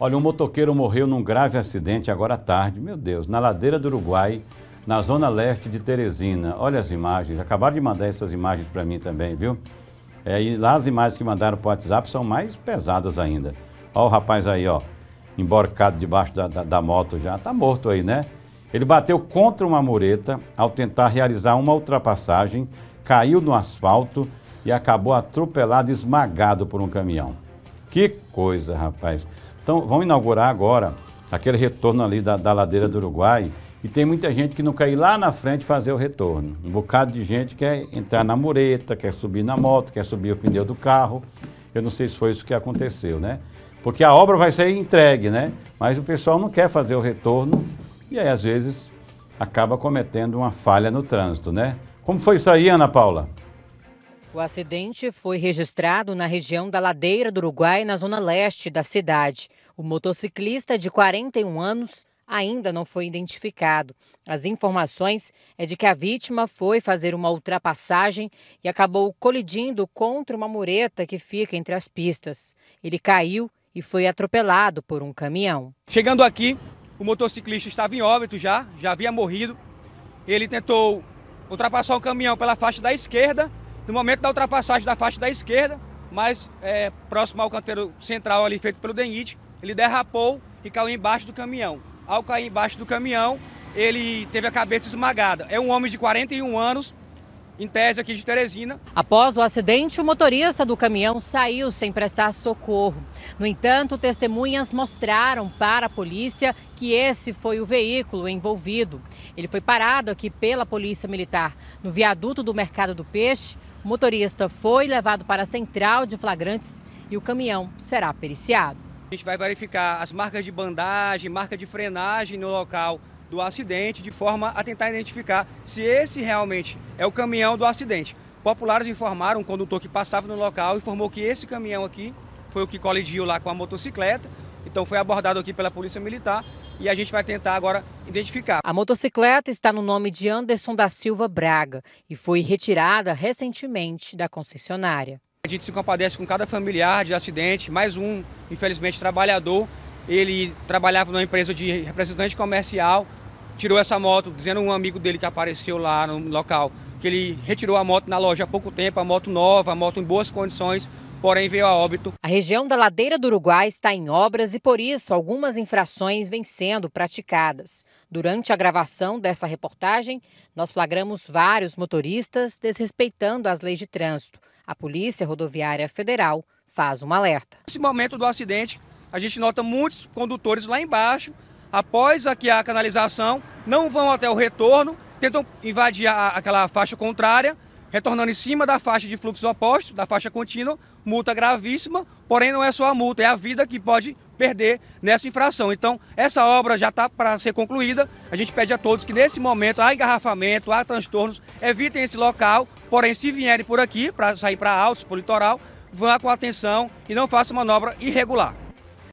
Olha, um motoqueiro morreu num grave acidente agora à tarde, meu Deus, na ladeira do Uruguai, na zona leste de Teresina. Olha as imagens, acabaram de mandar essas imagens para mim também, viu? É, e lá as imagens que mandaram para o WhatsApp são mais pesadas ainda. Olha o rapaz aí, ó, emborcado debaixo da, da, da moto já, tá morto aí, né? Ele bateu contra uma mureta ao tentar realizar uma ultrapassagem, caiu no asfalto e acabou atropelado, esmagado por um caminhão. Que coisa, rapaz! Então, vão inaugurar agora aquele retorno ali da, da ladeira do Uruguai, e tem muita gente que não quer ir lá na frente fazer o retorno. Um bocado de gente quer entrar na mureta, quer subir na moto, quer subir o pneu do carro. Eu não sei se foi isso que aconteceu, né? Porque a obra vai ser entregue, né? Mas o pessoal não quer fazer o retorno e aí, às vezes, acaba cometendo uma falha no trânsito, né? Como foi isso aí, Ana Paula? O acidente foi registrado na região da Ladeira do Uruguai, na zona leste da cidade. O motociclista de 41 anos ainda não foi identificado. As informações é de que a vítima foi fazer uma ultrapassagem e acabou colidindo contra uma mureta que fica entre as pistas. Ele caiu e foi atropelado por um caminhão. Chegando aqui, o motociclista estava em óbito já, já havia morrido. Ele tentou ultrapassar o caminhão pela faixa da esquerda no momento da ultrapassagem da faixa da esquerda, mais é, próximo ao canteiro central ali feito pelo DENIT, ele derrapou e caiu embaixo do caminhão. Ao cair embaixo do caminhão, ele teve a cabeça esmagada. É um homem de 41 anos, em tese aqui de Teresina. Após o acidente, o motorista do caminhão saiu sem prestar socorro. No entanto, testemunhas mostraram para a polícia que esse foi o veículo envolvido. Ele foi parado aqui pela Polícia Militar. No viaduto do Mercado do Peixe, o motorista foi levado para a central de flagrantes e o caminhão será periciado. A gente vai verificar as marcas de bandagem, marca de frenagem no local do acidente, de forma a tentar identificar se esse realmente é o caminhão do acidente. Populares informaram um condutor que passava no local, informou que esse caminhão aqui foi o que colidiu lá com a motocicleta, então foi abordado aqui pela Polícia Militar e a gente vai tentar agora identificar. A motocicleta está no nome de Anderson da Silva Braga e foi retirada recentemente da concessionária. A gente se compadece com cada familiar de acidente, mais um, infelizmente, trabalhador. Ele trabalhava numa empresa de representante comercial, tirou essa moto, dizendo um amigo dele que apareceu lá no local, que ele retirou a moto na loja há pouco tempo, a moto nova, a moto em boas condições, porém veio a óbito. A região da Ladeira do Uruguai está em obras e, por isso, algumas infrações vêm sendo praticadas. Durante a gravação dessa reportagem, nós flagramos vários motoristas desrespeitando as leis de trânsito. A Polícia Rodoviária Federal faz um alerta. Nesse momento do acidente, a gente nota muitos condutores lá embaixo após aqui a canalização, não vão até o retorno, tentam invadir a, aquela faixa contrária, retornando em cima da faixa de fluxo oposto, da faixa contínua, multa gravíssima, porém não é só a multa, é a vida que pode perder nessa infração. Então, essa obra já está para ser concluída. A gente pede a todos que nesse momento há engarrafamento, há transtornos, evitem esse local, porém se vierem por aqui, para sair para altos, para o litoral, vá com atenção e não faça manobra irregular.